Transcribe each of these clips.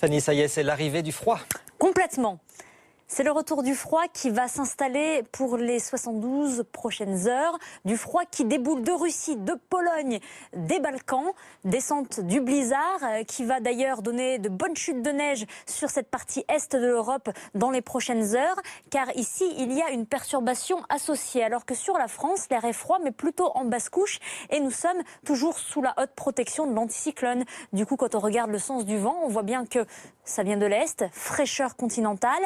Fanny est, c'est l'arrivée du froid. Complètement. C'est le retour du froid qui va s'installer pour les 72 prochaines heures. Du froid qui déboule de Russie, de Pologne, des Balkans. Descente du blizzard euh, qui va d'ailleurs donner de bonnes chutes de neige sur cette partie est de l'Europe dans les prochaines heures. Car ici, il y a une perturbation associée. Alors que sur la France, l'air est froid mais plutôt en basse couche. Et nous sommes toujours sous la haute protection de l'anticyclone. Du coup, quand on regarde le sens du vent, on voit bien que ça vient de l'est, fraîcheur continentale.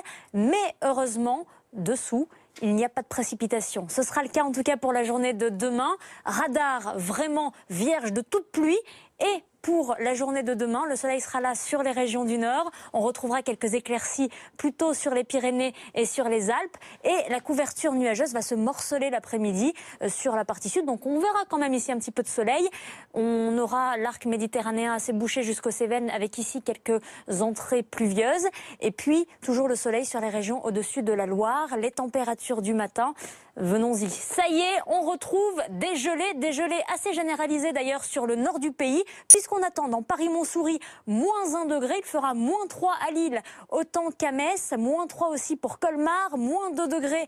Mais heureusement, dessous, il n'y a pas de précipitation. Ce sera le cas en tout cas pour la journée de demain. Radar vraiment vierge de toute pluie et pour la journée de demain. Le soleil sera là sur les régions du Nord. On retrouvera quelques éclaircies plutôt sur les Pyrénées et sur les Alpes. Et la couverture nuageuse va se morceler l'après-midi euh, sur la partie sud. Donc on verra quand même ici un petit peu de soleil. On aura l'arc méditerranéen assez bouché jusqu'aux Cévennes avec ici quelques entrées pluvieuses. Et puis toujours le soleil sur les régions au-dessus de la Loire. Les températures du matin, venons-y. Ça y est, on retrouve des gelées, des gelées assez généralisées d'ailleurs sur le nord du pays puisqu'on on attend dans Paris-Montsouris, moins 1 degré, il fera moins 3 à Lille, autant qu'à Metz, moins 3 aussi pour Colmar, moins 2 degrés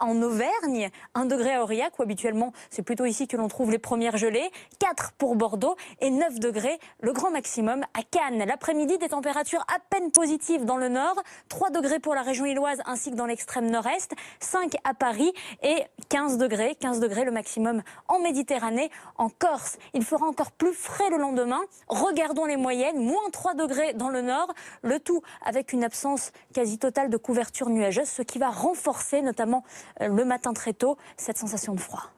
en Auvergne, 1 degré à Aurillac, où habituellement c'est plutôt ici que l'on trouve les premières gelées, 4 pour Bordeaux et 9 degrés le grand maximum à Cannes. L'après-midi, des températures à peine positives dans le nord, 3 degrés pour la région illoise ainsi que dans l'extrême nord-est, 5 à Paris et 15 degrés, 15 degrés le maximum en Méditerranée, en Corse. Il fera encore plus frais le lendemain. Regardons les moyennes, moins 3 degrés dans le nord, le tout avec une absence quasi totale de couverture nuageuse, ce qui va renforcer notamment euh, le matin très tôt cette sensation de froid.